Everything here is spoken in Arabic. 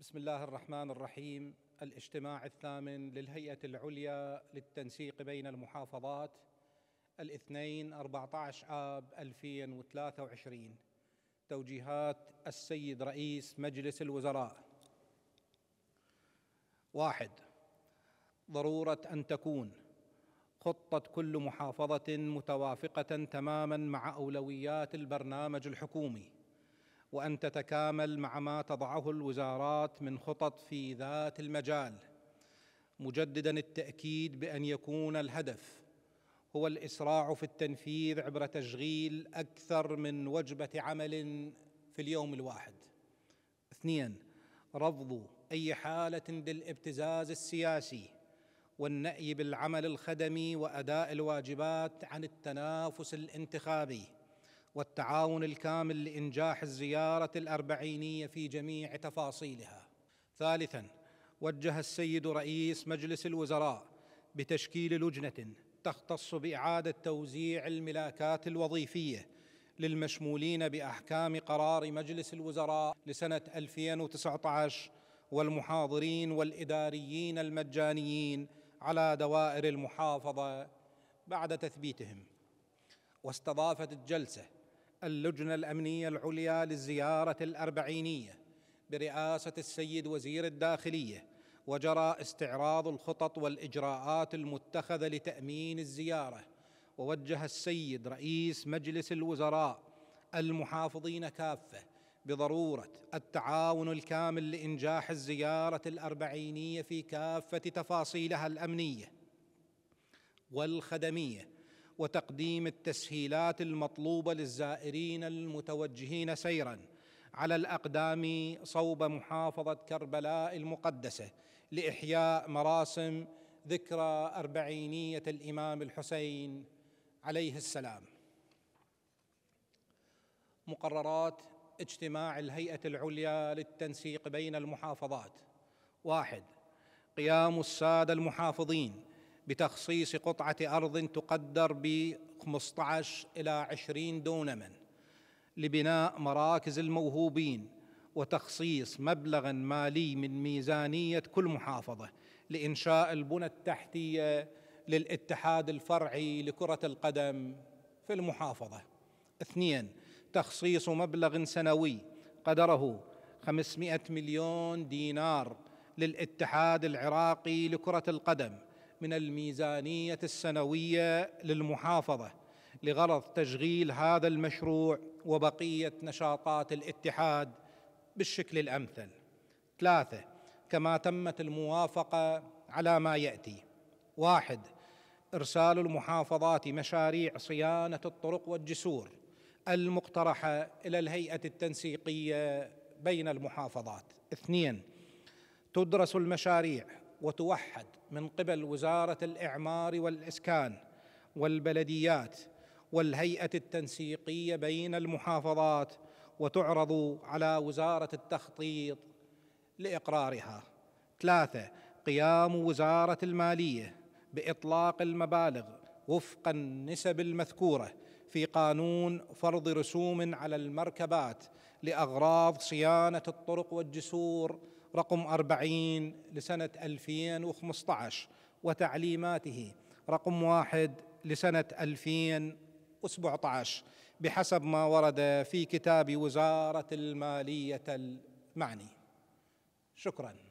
بسم الله الرحمن الرحيم الاجتماع الثامن للهيئة العليا للتنسيق بين المحافظات الاثنين 14 آب 2023 توجيهات السيد رئيس مجلس الوزراء واحد ضرورة أن تكون خطة كل محافظة متوافقة تماما مع أولويات البرنامج الحكومي وان تتكامل مع ما تضعه الوزارات من خطط في ذات المجال مجددا التاكيد بان يكون الهدف هو الاسراع في التنفيذ عبر تشغيل اكثر من وجبه عمل في اليوم الواحد اثنين رفض اي حاله للابتزاز السياسي والنأي بالعمل الخدمي وأداء الواجبات عن التنافس الانتخابي والتعاون الكامل لإنجاح الزيارة الأربعينية في جميع تفاصيلها ثالثاً وجه السيد رئيس مجلس الوزراء بتشكيل لجنة تختص بإعادة توزيع الملاكات الوظيفية للمشمولين بأحكام قرار مجلس الوزراء لسنة 2019 والمحاضرين والإداريين المجانيين على دوائر المحافظة بعد تثبيتهم واستضافت الجلسة اللجنة الأمنية العليا للزيارة الأربعينية برئاسة السيد وزير الداخلية وجرى استعراض الخطط والإجراءات المتخذة لتأمين الزيارة ووجه السيد رئيس مجلس الوزراء المحافظين كافة بضرورة التعاون الكامل لإنجاح الزيارة الأربعينية في كافة تفاصيلها الأمنية والخدميه وتقديم التسهيلات المطلوبه للزائرين المتوجهين سيرا على الاقدام صوب محافظه كربلاء المقدسه لاحياء مراسم ذكرى اربعينيه الامام الحسين عليه السلام مقررات اجتماع الهيئه العليا للتنسيق بين المحافظات واحد قيام الساده المحافظين بتخصيص قطعة أرض تقدر ب 15 إلى 20 دونما لبناء مراكز الموهوبين وتخصيص مبلغ مالي من ميزانية كل محافظة لإنشاء البنى التحتية للاتحاد الفرعي لكرة القدم في المحافظة اثنين تخصيص مبلغ سنوي قدره 500 مليون دينار للاتحاد العراقي لكرة القدم من الميزانيه السنويه للمحافظه لغرض تشغيل هذا المشروع وبقيه نشاطات الاتحاد بالشكل الامثل. ثلاثه كما تمت الموافقه على ما ياتي. واحد ارسال المحافظات مشاريع صيانه الطرق والجسور المقترحه الى الهيئه التنسيقيه بين المحافظات. اثنين تدرس المشاريع وتوحد من قبل وزاره الاعمار والاسكان والبلديات والهيئه التنسيقيه بين المحافظات وتعرض على وزاره التخطيط لاقرارها ثلاثه قيام وزاره الماليه باطلاق المبالغ وفق النسب المذكوره في قانون فرض رسوم على المركبات لاغراض صيانه الطرق والجسور رقم 40 لسنة 2015 وتعليماته رقم واحد لسنة 2017 بحسب ما ورد في كتاب وزارة المالية المعني شكراً